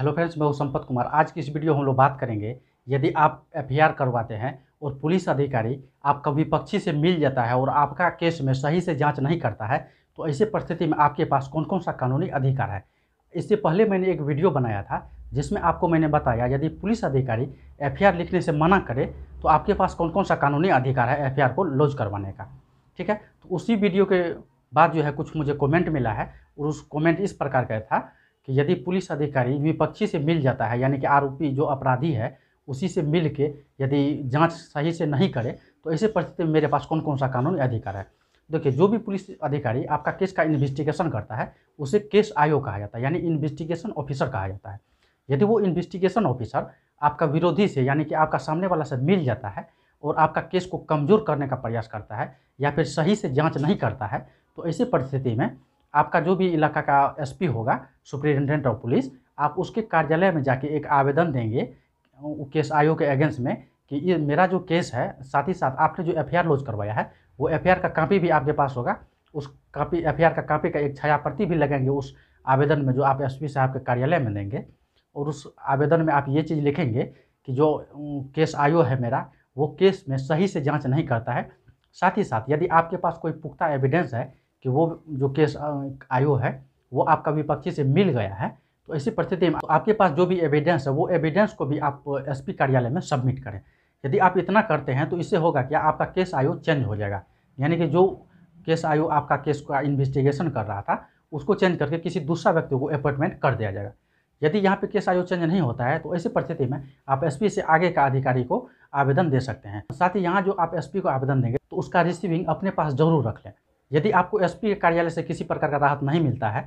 hello friends मैं हूं संपत कुमार आज की इस वीडियो हम लोग बात करेंगे यदि आप एफआईआर करवाते हैं और पुलिस अधिकारी आपका विपक्षी से मिल जाता है और आपका केस में सही से जांच नहीं करता है तो ऐसी परिस्थिति में आपके पास कौन कौन सा कानूनी अधिकार है इससे पहले मैंने एक वीडियो बनाया था जिसमें आपको मैंने बताया यदि पुलिस अधिकारी एफ लिखने से मना करे तो आपके पास कौन कौन सा कानूनी अधिकार है एफ को लॉन्च करवाने का ठीक है तो उसी वीडियो के बाद जो है कुछ मुझे कॉमेंट मिला है और उस कॉमेंट इस प्रकार का था कि यदि पुलिस अधिकारी विपक्षी से मिल जाता है यानी कि आरोपी जो अपराधी है उसी से मिल के यदि जांच सही से नहीं करे तो ऐसे परिस्थिति में मेरे पास कौन कौन सा कानूनी अधिकार है देखिए जो भी पुलिस अधिकारी आपका केस का इन्वेस्टिगेशन करता है उसे केस आयोग कहा जाता है यानी इन्वेस्टिगेशन ऑफिसर कहा जाता है यदि वो इन्वेस्टिगेशन ऑफिसर आपका विरोधी से यानी कि आपका सामने वाला से मिल जाता है और आपका केस को कमज़ोर करने का प्रयास करता है या फिर सही से जांच नहीं करता है तो ऐसी परिस्थिति में आपका जो भी इलाका का एसपी होगा सुप्रिंटेंडेंट ऑफ पुलिस आप उसके कार्यालय में जाके एक आवेदन देंगे केस आयोग के अगेंस्ट में कि ये मेरा जो केस है साथ ही साथ आपने जो एफ लॉन्च करवाया है वो एफ का कापी भी आपके पास होगा उस कापी एफ का कापी का एक छाया प्रति भी लगेंगे उस आवेदन में जो आप पी साहब के कार्यालय में देंगे और उस आवेदन में आप ये चीज़ लिखेंगे कि जो केस आयो है मेरा वो केस में सही से जांच नहीं करता है साथ ही साथ यदि आपके पास कोई पुख्ता एविडेंस है कि वो जो केस आयो है वो आपका विपक्षी से मिल गया है तो ऐसी परिस्थिति में तो आपके पास जो भी एविडेंस है वो एविडेंस को भी आप एसपी कार्यालय में सबमिट करें यदि आप इतना करते हैं तो इससे होगा क्या आपका केस आयो चेंज हो जाएगा यानी कि जो केस आयो आपका केस का इन्वेस्टिगेशन कर रहा था उसको चेंज करके किसी दूसरा व्यक्ति को अपॉइंटमेंट कर दिया जाएगा यदि यहाँ पे केस आयो चेंज नहीं होता है तो ऐसी परिस्थिति में आप एसपी से आगे का अधिकारी को आवेदन दे सकते हैं साथ ही यहाँ जो आप एसपी को आवेदन देंगे तो उसका रिसीविंग अपने पास जरूर रख लें यदि आपको एसपी के कार्यालय से किसी प्रकार का राहत नहीं मिलता है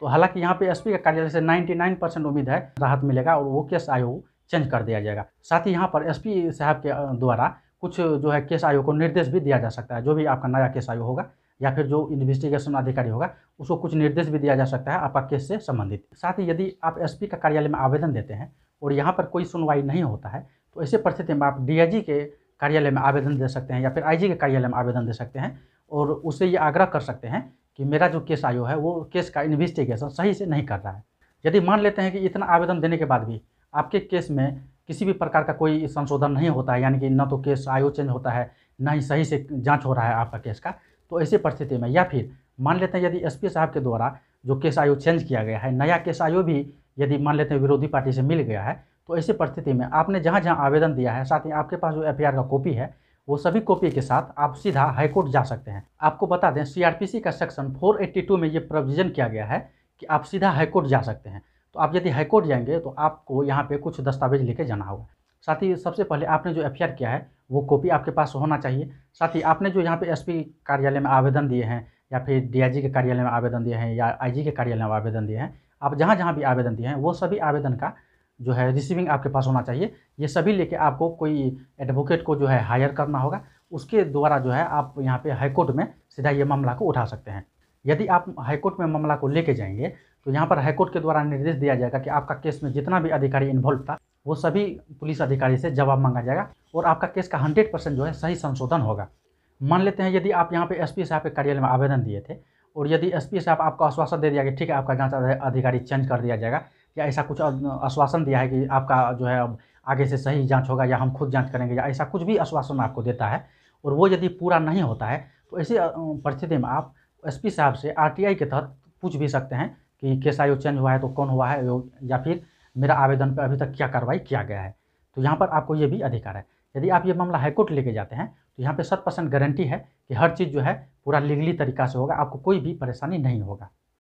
तो हालांकि यहाँ पे एसपी के कार्यालय से 99 परसेंट उम्मीद है राहत मिलेगा और वो केस आयोग चेंज कर दिया जाएगा साथ ही यहाँ पर एस साहब के द्वारा कुछ जो है केस आयोग को निर्देश भी दिया जा सकता है जो भी आपका नया केस आयोग होगा या फिर जो इन्वेस्टिगेशन अधिकारी होगा उसको कुछ निर्देश भी दिया जा सकता है आपका केस से संबंधित साथ ही यदि आप एसपी का कार्यालय में आवेदन देते हैं और यहाँ पर कोई सुनवाई नहीं होता है तो ऐसे परिस्थिति में आप डीआईजी के कार्यालय में आवेदन दे सकते हैं या फिर आईजी के कार्यालय में आवेदन दे सकते हैं और उसे ये आग्रह कर सकते हैं कि मेरा जो केस आयो है वो केस का इन्वेस्टिगेशन सही से नहीं कर रहा है यदि मान लेते हैं कि इतना आवेदन देने के बाद भी आपके केस में किसी भी प्रकार का कोई संशोधन नहीं होता है यानी कि न तो केस आयो चेंज होता है न ही सही से जाँच हो रहा है आपका केस का तो ऐसी परिस्थिति में या फिर मान लेते हैं यदि एस साहब के द्वारा जो केस आयो चेंज किया गया है नया केस आयो भी यदि मान लेते हैं विरोधी पार्टी से मिल गया है तो ऐसी परिस्थिति में आपने जहाँ जहाँ आवेदन दिया है साथ ही आपके पास जो एफ का कॉपी है वो सभी कॉपी के साथ आप सीधा हाईकोर्ट जा सकते हैं आपको बता दें सीआरपीसी का सेक्शन 482 में ये प्रोविज़न किया गया है कि आप सीधा हाईकोर्ट जा सकते हैं तो आप यदि हाईकोर्ट जाएंगे तो आपको यहाँ पे कुछ दस्तावेज लेके जाना होगा साथ ही सबसे पहले आपने जो एफ किया है वो कॉपी आपके पास होना चाहिए साथ ही आपने जो यहाँ पे एस कार्यालय में आवेदन दिए हैं या फिर डी के कार्यालय में आवेदन दिए हैं या आई के कार्यालय में आवेदन दिए हैं आप जहाँ जहाँ भी आवेदन दिए हैं वो सभी आवेदन का जो है रिसीविंग आपके पास होना चाहिए ये सभी लेके आपको कोई एडवोकेट को जो है हायर करना होगा उसके द्वारा जो है आप यहाँ पे हाईकोर्ट में सीधा ये मामला को उठा सकते हैं यदि आप हाईकोर्ट में मामला को लेके जाएंगे तो यहाँ पर हाईकोर्ट के द्वारा निर्देश दिया जाएगा कि आपका केस में जितना भी अधिकारी इन्वॉल्व था वो सभी पुलिस अधिकारी से जवाब मांगा जाएगा और आपका केस का हंड्रेड परसेंट जो है सही संशोधन होगा मान लेते हैं यदि आप यहाँ पर एस साहब के कार्यालय में आवेदन दिए थे और यदि एस साहब आपको आश्वासन दे दिया कि ठीक है आपका जाँच अधिकारी चेंज कर दिया जाएगा या ऐसा कुछ आश्वासन दिया है कि आपका जो है आगे से सही जांच होगा या हम खुद जांच करेंगे या ऐसा कुछ भी आश्वासन आपको देता है और वो यदि पूरा नहीं होता है तो ऐसी परिस्थिति में आप एसपी साहब से आरटीआई के तहत पूछ भी सकते हैं कि केस आयोग चेंज हुआ है तो कौन हुआ है या फिर मेरा आवेदन पर अभी तक क्या कार्रवाई किया गया है तो यहाँ पर आपको ये भी अधिकार है यदि आप ये मामला हाईकोर्ट लेके जाते हैं तो यहाँ पे शत परसेंट गारंटी है कि हर चीज़ जो है पूरा लीगली तरीका से होगा आपको कोई भी परेशानी नहीं होगा